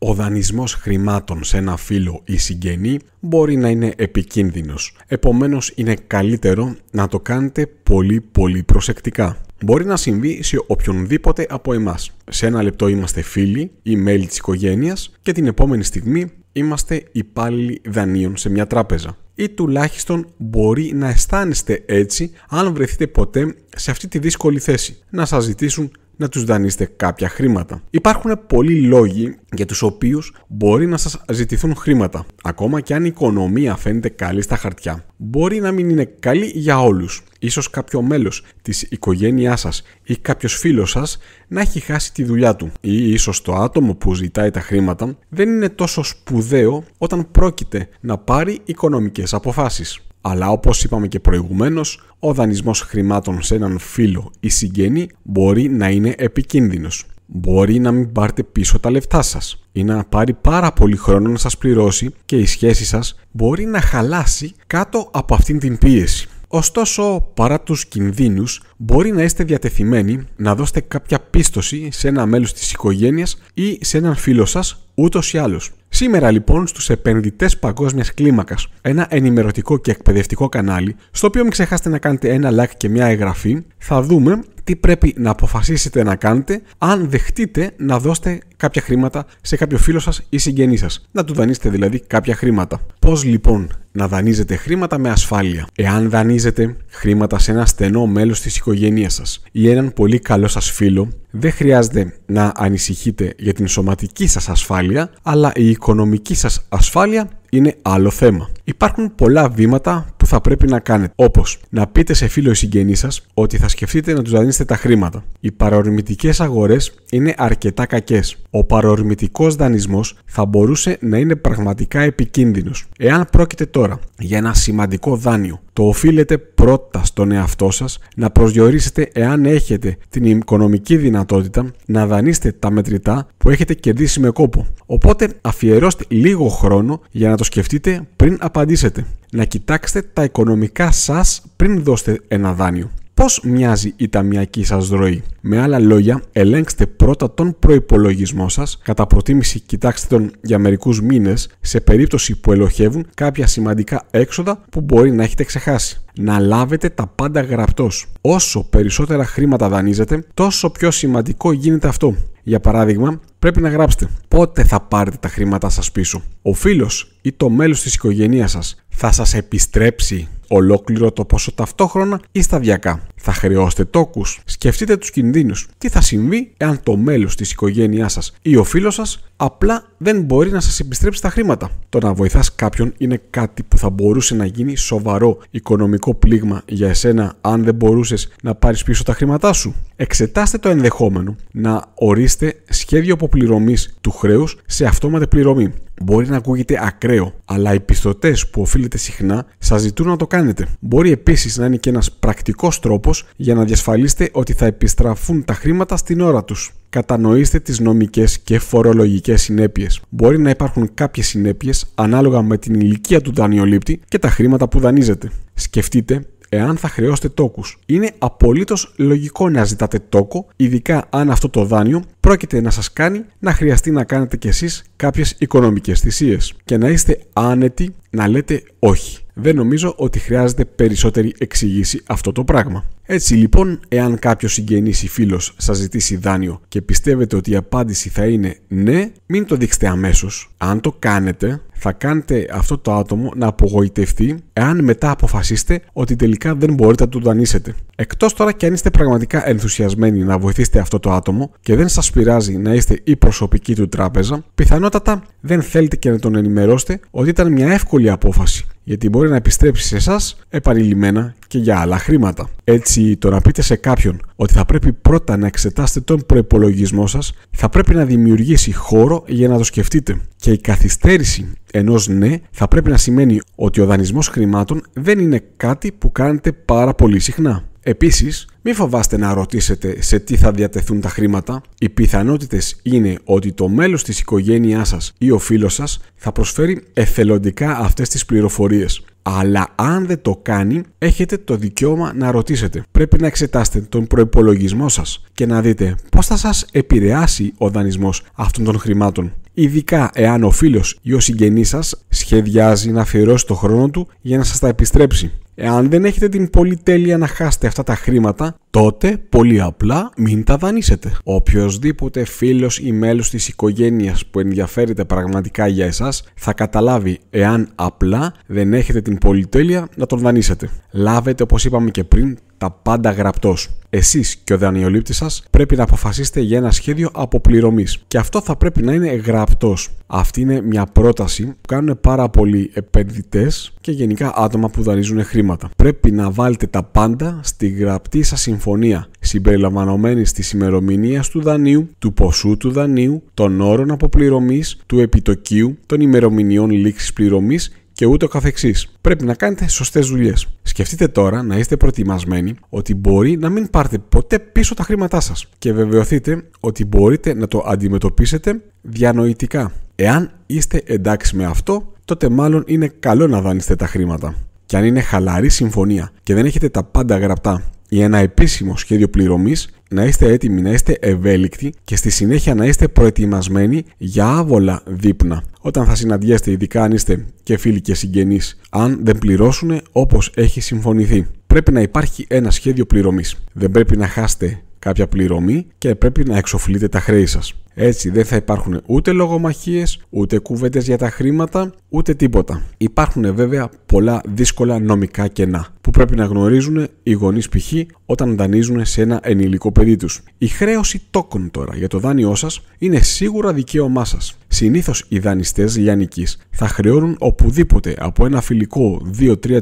Ο δανεισμός χρημάτων σε ένα φίλο ή συγγενή μπορεί να είναι επικίνδυνος. Επομένως είναι καλύτερο να το κάνετε πολύ πολύ προσεκτικά. Μπορεί να συμβεί σε οποιονδήποτε από εμάς. Σε ένα λεπτό είμαστε φίλοι ή μέλη της οικογένειας και την επόμενη στιγμή είμαστε υπάλληλοι δανείων σε μια τράπεζα. Ή τουλάχιστον μπορεί να αισθάνεστε έτσι αν βρεθείτε ποτέ σε αυτή τη δύσκολη θέση. Να σας ζητήσουν να τους δανείστε κάποια χρήματα. Υπάρχουν πολλοί λόγοι για τους οποίους μπορεί να σας ζητηθούν χρήματα. Ακόμα και αν η οικονομία φαίνεται καλή στα χαρτιά. Μπορεί να μην είναι καλή για όλους. Ίσως κάποιο μέλος της οικογένειάς σας ή κάποιος φίλος σας να έχει χάσει τη δουλειά του ή ίσως το άτομο που ζητάει τα χρήματα δεν είναι τόσο σπουδαίο όταν πρόκειται να πάρει οικονομικές αποφάσεις. Αλλά όπως είπαμε και προηγουμένως, ο δανεισμός χρημάτων σε έναν φίλο ή συγγενή μπορεί να είναι επικίνδυνος. Μπορεί να μην πάρετε πίσω τα λεφτά σας ή να πάρει πάρα πολύ χρόνο να σας πληρώσει και η σχέση σας μπορεί να χαλάσει κάτω από αυτήν την πίεση. Ωστόσο, παρά τους κινδύνους, μπορεί να είστε διατεθειμένοι να δώσετε κάποια πίστοση σε ένα μέλος της οικογένειας ή σε έναν φίλο σας, ούτως ή άλλως. Σήμερα λοιπόν στους επενδυτές παγκόσμιας κλίμακας, ένα ενημερωτικό και εκπαιδευτικό κανάλι, στο οποίο μην ξεχάσετε να κάνετε ένα like και μια εγγραφή, θα δούμε τι πρέπει να αποφασίσετε να κάνετε αν δεχτείτε να δώσετε κάποια χρήματα σε κάποιο φίλο σας ή συγγενή σας. Να του δανείστε δηλαδή κάποια χρήματα. Πώς λοιπόν να δανείζετε χρήματα με ασφάλεια. Εάν δανείζετε χρήματα σε ένα στενό μέλος της οικογένειας σας ή έναν πολύ καλό σας φίλο, δεν χρειάζεται να ανησυχείτε για την σωματική σας ασφάλεια, αλλά η οικονομική σας ασφάλεια είναι άλλο θέμα. Υπάρχουν πολλά βήματα θα πρέπει να κάνετε. Όπως να πείτε σε φίλο ή συγγενή σας ότι θα σκεφτείτε να τους δανείσετε τα χρήματα. Οι παρορμητικές αγορές είναι αρκετά κακές. Ο παρορμητικός δανεισμός θα μπορούσε να είναι πραγματικά επικίνδυνος. Εάν πρόκειται τώρα για ένα σημαντικό δάνειο, το οφείλετε πρώτα στον εαυτό σας να προσδιορίσετε εάν έχετε την οικονομική δυνατότητα να δανείστε τα μετρητά που έχετε κερδίσει με κόπο. Οπότε αφιερώστε λίγο χρόνο για να το σκεφτείτε πριν απαντήσετε να κοιτάξετε τα οικονομικά σας πριν δώσετε ένα δάνειο. Πώς μοιάζει η ταμιακή σας ροή. Με άλλα λόγια, ελέγξτε πρώτα τον προϋπολογισμό σας, κατά προτίμηση κοιτάξτε τον για μερικούς μήνες, σε περίπτωση που ελοχεύουν κάποια σημαντικά έξοδα που μπορεί να έχετε ξεχάσει. Να λάβετε τα πάντα γραπτός. Όσο περισσότερα χρήματα δανείζετε, τόσο πιο σημαντικό γίνεται αυτό. Για παράδειγμα, πρέπει να γράψετε πότε θα πάρετε τα χρήματά σας πίσω. Ο φίλος ή το μέλος της οικογένειάς σας θα σας επιστρέψει ολόκληρο το ποσό ταυτόχρονα ή σταδιακά. Θα χρεώσετε τόκους. Σκεφτείτε τους κινδύνους. Τι θα συμβεί εάν το μέλος της οικογένειάς σας ή ο φίλος σας απλά δεν μπορεί να σας επιστρέψει τα χρήματα. Το να βοηθάς κάποιον είναι κάτι που θα μπορούσε να γίνει σοβαρό οικονομικό πλήγμα για εσένα αν δεν μπορούσες να πάρεις πίσω τα χρήματά σου. Εξετάστε το ενδεχόμενο να ορίστε σχέδιο Πληρωμή του χρέους σε αυτόματη πληρωμή. Μπορεί να ακούγεται ακραίο, αλλά οι πιστωτές που οφείλετε συχνά σας ζητούν να το κάνετε. Μπορεί επίσης να είναι και ένας πρακτικός τρόπος για να διασφαλίσετε ότι θα επιστραφούν τα χρήματα στην ώρα τους. Κατανοήστε τις νομικές και φορολογικές συνέπειες. Μπορεί να υπάρχουν κάποιες συνέπειες ανάλογα με την ηλικία του δανειολήπτη και τα χρήματα που δανείζεται. Σκεφτείτε εάν θα χρεώσετε τόκους. Είναι απολύτως λογικό να ζητάτε τόκο, ειδικά αν αυτό το δάνειο πρόκειται να σας κάνει να χρειαστεί να κάνετε κι εσείς κάποιες οικονομικές θυσίες και να είστε άνετοι να λέτε όχι δεν νομίζω ότι χρειάζεται περισσότερη εξηγήση αυτό το πράγμα. Έτσι λοιπόν, εάν κάποιος συγγενής ή φίλος σας ζητήσει δάνειο και πιστεύετε ότι η απάντηση θα είναι ναι, μην το δείξετε αμέσως. Αν το κάνετε, θα κάνετε αυτό το άτομο να απογοητευτεί εάν μετά αποφασίσετε ότι τελικά δεν μπορείτε να του δανείσετε. Εκτός τώρα και αν είστε πραγματικά ενθουσιασμένοι να βοηθήσετε αυτό το άτομο και δεν σας πειράζει να είστε η προσωπική του τράπεζα, πιθανότατα δεν θέλετε και να τον ενημερώσετε ότι ήταν μια εύκολη απόφαση γιατί μπορεί να επιστρέψει σε εσάς επανειλημμένα και για άλλα χρήματα. Έτσι, το να πείτε σε κάποιον ότι θα πρέπει πρώτα να εξετάσετε τον προπολογισμό σας, θα πρέπει να δημιουργήσει χώρο για να το σκεφτείτε. Και η καθυστέρηση ενός ναι θα πρέπει να σημαίνει ότι ο δανεισμός χρημάτων δεν είναι κάτι που κάνετε πάρα πολύ συχνά. Επίσης, μην φοβάστε να ρωτήσετε σε τι θα διατεθούν τα χρήματα. Οι πιθανότητες είναι ότι το μέλος της οικογένειάς σας ή ο φίλος σας θα προσφέρει εθελοντικά αυτές τις πληροφορίες. Αλλά αν δεν το κάνει, έχετε το δικαίωμα να ρωτήσετε. Πρέπει να εξετάσετε τον προπολογισμό σας και να δείτε πώς θα σας επηρεάσει ο δανεισμός αυτών των χρημάτων. Ειδικά εάν ο φίλος ή ο συγγενής σας σχεδιάζει να αφιερώσει το χρόνο του για να σας τα επιστρέψει. Εάν δεν έχετε την πολυτέλεια να χάσετε αυτά τα χρήματα, τότε πολύ απλά μην τα δανείσετε. Οποιοδήποτε φίλος ή μέλος της οικογένειας που ενδιαφέρεται πραγματικά για εσάς θα καταλάβει εάν απλά δεν έχετε την πολυτέλεια να τον δανείσετε. Λάβετε όπως είπαμε και πριν τα πάντα γραπτός. Εσείς και ο δανειολήπτης σας πρέπει να αποφασίσετε για ένα σχέδιο αποπληρωμής. Και αυτό θα πρέπει να είναι γραπτός. Αυτή είναι μια πρόταση που κάνουν πάρα πολλοί επενδυτές και γενικά άτομα που δανείζουν χρήματα. Πρέπει να βάλετε τα πάντα στη γραπτή σας συμφωνία συμφωνία συμπεριλαμβανομένης της ημερομηνίας του δανείου, του ποσού του δανείου, των όρων αποπληρωμής, του επιτοκίου, των ημερομηνιών λήξης πληρωμής και ούτω καθεξής. Πρέπει να κάνετε σωστές δουλειές. Σκεφτείτε τώρα να είστε προετοιμασμένοι ότι μπορεί να μην πάρετε ποτέ πίσω τα χρήματά σας και βεβαιωθείτε ότι μπορείτε να το αντιμετωπίσετε διανοητικά. Εάν είστε εντάξει με αυτό, τότε μάλλον είναι καλό να δάνειστε τα χρήματα. Και αν είναι χαλαρή συμφωνία και δεν έχετε τα πάντα γραπτά ή ένα επίσημο σχέδιο πληρωμής, να είστε έτοιμοι, να είστε ευέλικτοι και στη συνέχεια να είστε προετοιμασμένοι για άβολα δείπνα. Όταν θα συναντιέστε, ειδικά αν είστε και φίλοι και συγγενείς, αν δεν πληρώσουν όπως έχει συμφωνηθεί. Πρέπει να υπάρχει ένα σχέδιο πληρωμής. Δεν πρέπει να χάσετε κάποια πληρωμή και πρέπει να εξοφλείτε τα χρέη σας. Έτσι δεν θα υπάρχουν ούτε λογομαχίες, ούτε κουβέντες για τα χρήματα, ούτε τίποτα. Υπάρχουν βέβαια πολλά δύσκολα νομικά κενά που πρέπει να γνωρίζουν οι γονείς π.χ. όταν δανείζουν σε ένα ενηλικό παιδί τους. Η χρέωση τόκων τώρα για το δάνειό σας είναι σίγουρα δικαίωμά σας. Συνήθως οι δανειστές λιανικής θα χρεώνουν οπουδήποτε από ένα φιλικό 2-3%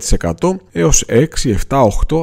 έω 6-7-8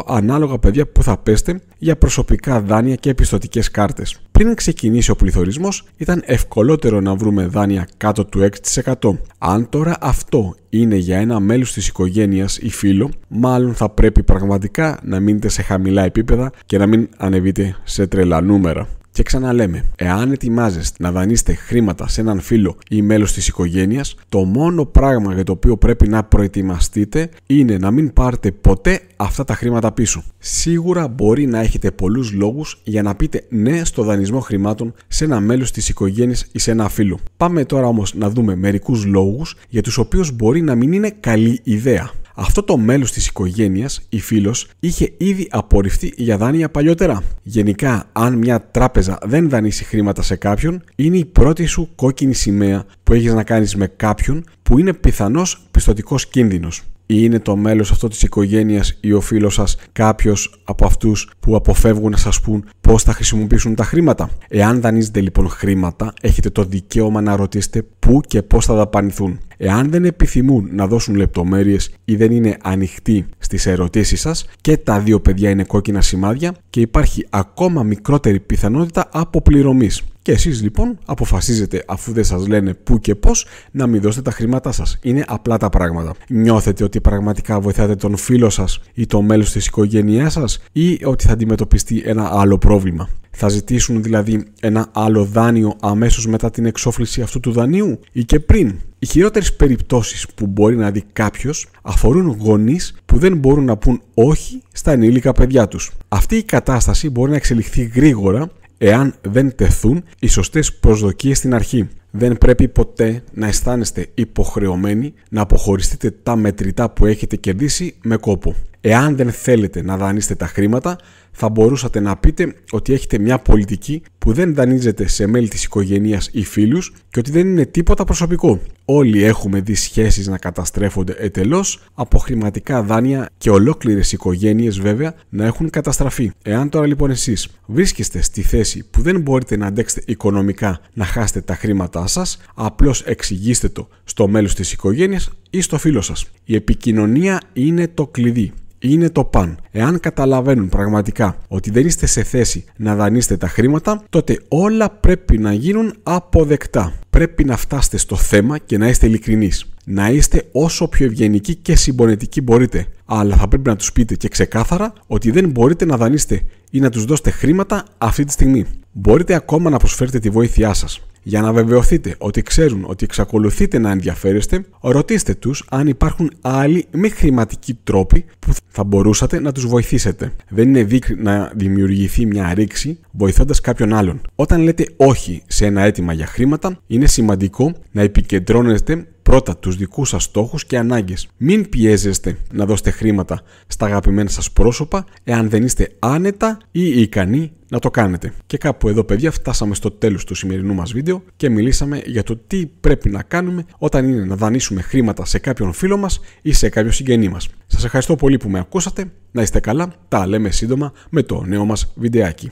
ανάλογα παιδιά που θα πέστε για προσωπικά δάνεια και επιστοτικές κάρτες. Πριν ξεκινήσει ο πληθωρισμός, ήταν ευκολότερο να βρούμε δάνεια κάτω του 6%. Αν τώρα αυτό είναι για ένα μέλος της οικογένειας ή φίλο, μάλλον θα πρέπει πραγματικά να μείνετε σε χαμηλά επίπεδα και να μην ανεβείτε σε τρελά νούμερα. Και ξαναλέμε, εάν ετοιμάζεστε να δανείστε χρήματα σε έναν φίλο ή μέλος της οικογένειας, το μόνο πράγμα για το οποίο πρέπει να προετοιμαστείτε είναι να μην πάρετε ποτέ αυτά τα χρήματα πίσω. Σίγουρα μπορεί να έχετε πολλούς λόγους για να πείτε ναι στο δανεισμό χρημάτων σε ένα μέλος της οικογένειας ή σε ένα φίλο. Πάμε τώρα όμως να δούμε μερικούς λόγους για τους οποίους μπορεί να μην είναι καλή ιδέα. Αυτό το μέλος της οικογένειας, η φίλος, είχε ήδη απορριφθεί για δάνεια παλιότερα. Γενικά, αν μια τράπεζα δεν δανείσει χρήματα σε κάποιον, είναι η πρώτη σου κόκκινη σημαία που έχεις να κάνεις με κάποιον που είναι πιθανός πιστοτικός κίνδυνος. Ή είναι το μέλος αυτό της οικογένειας ή ο φίλος σας κάποιος από αυτούς που αποφεύγουν να σας πούν πώς θα χρησιμοποιήσουν τα χρήματα. Εάν δανείζετε λοιπόν χρήματα, έχετε το δικαίωμα να ρωτήσετε πού και πώς θα δαπανηθούν. Εάν δεν επιθυμούν να δώσουν λεπτομέρειες ή δεν είναι ανοιχτοί στις ερωτήσεις σας και τα δύο παιδιά είναι κόκκινα σημάδια και υπάρχει ακόμα μικρότερη πιθανότητα αποπληρωμής. Και εσείς λοιπόν αποφασίζετε αφού δεν σας λένε πού και πώς να μην δώσετε τα χρήματά σας. Είναι απλά τα πράγματα. Νιώθετε ότι πραγματικά βοηθάτε τον φίλο σας ή το μέλος της οικογένειάς σας ή ότι θα αντιμετωπιστεί ένα άλλο πρόβλημα. Θα ζητήσουν δηλαδή ένα άλλο δάνειο αμέσως μετά την εξόφληση αυτού του δανείου ή και πριν. Οι χειρότερες περιπτώσεις που μπορεί να δει κάποιος αφορούν γονείς που δεν μπορούν να πούν όχι στα ενήλικα παιδιά τους. Αυτή η κατάσταση μπορεί να εξελιχθεί γρήγορα εάν δεν τεθούν οι σωστές προσδοκίες στην αρχή. Δεν πρέπει ποτέ να αισθάνεστε υποχρεωμένοι να αποχωριστείτε τα μετρητά που έχετε κερδίσει με κόπο. Εάν δεν θέλετε να δανείστε τα χρήματα, θα μπορούσατε να πείτε ότι έχετε μια πολιτική που δεν δανείζεται σε μέλη της οικογένειας ή φίλους και ότι δεν είναι τίποτα προσωπικό. Όλοι έχουμε δει σχέσεις να καταστρέφονται ετελώς από χρηματικά δάνεια και ολόκληρες οικογένειες βέβαια να έχουν καταστραφεί. Εάν τώρα λοιπόν εσείς βρίσκεστε στη θέση που δεν μπορείτε να αντέξετε οικονομικά να χάσετε τα χρήματά σας, απλώς εξηγήστε το στο μέλος της οικογένειας ή στο φίλο σας. Η επικοινωνία είναι το κλειδί. Είναι το παν. Εάν καταλαβαίνουν πραγματικά ότι δεν είστε σε θέση να δανείστε τα χρήματα, τότε όλα πρέπει να γίνουν αποδεκτά. Πρέπει να φτάσετε στο θέμα και να είστε ειλικρινείς. Να είστε όσο πιο ευγενικοί και συμπονετικοί μπορείτε. Αλλά θα πρέπει να τους πείτε και ξεκάθαρα ότι δεν μπορείτε να δανείστε ή να τους δώσετε χρήματα αυτή τη στιγμή. Μπορείτε ακόμα να προσφέρετε τη βοήθειά σας. Για να βεβαιωθείτε ότι ξέρουν ότι εξακολουθείτε να ενδιαφέρεστε, ρωτήστε τους αν υπάρχουν άλλοι μη χρηματικοί τρόποι που θα μπορούσατε να τους βοηθήσετε. Δεν είναι δίκρι να δημιουργηθεί μια ρήξη βοηθώντας κάποιον άλλον. Όταν λέτε όχι σε ένα αίτημα για χρήματα, είναι σημαντικό να επικεντρώνεστε πρώτα τους δικούς σας στόχους και ανάγκες. Μην πιέζεστε να δώσετε χρήματα στα αγαπημένα σας πρόσωπα, εάν δεν είστε άνετα ή ικανοί να το κάνετε. Και κάπου εδώ, παιδιά, φτάσαμε στο τέλος του σημερινού μας βίντεο και μιλήσαμε για το τι πρέπει να κάνουμε όταν είναι να δανείσουμε χρήματα σε κάποιον φίλο μας ή σε κάποιο συγγενή μας. Σας ευχαριστώ πολύ που με ακούσατε. Να είστε καλά. Τα λέμε σύντομα με το νέο μας βιντεάκι.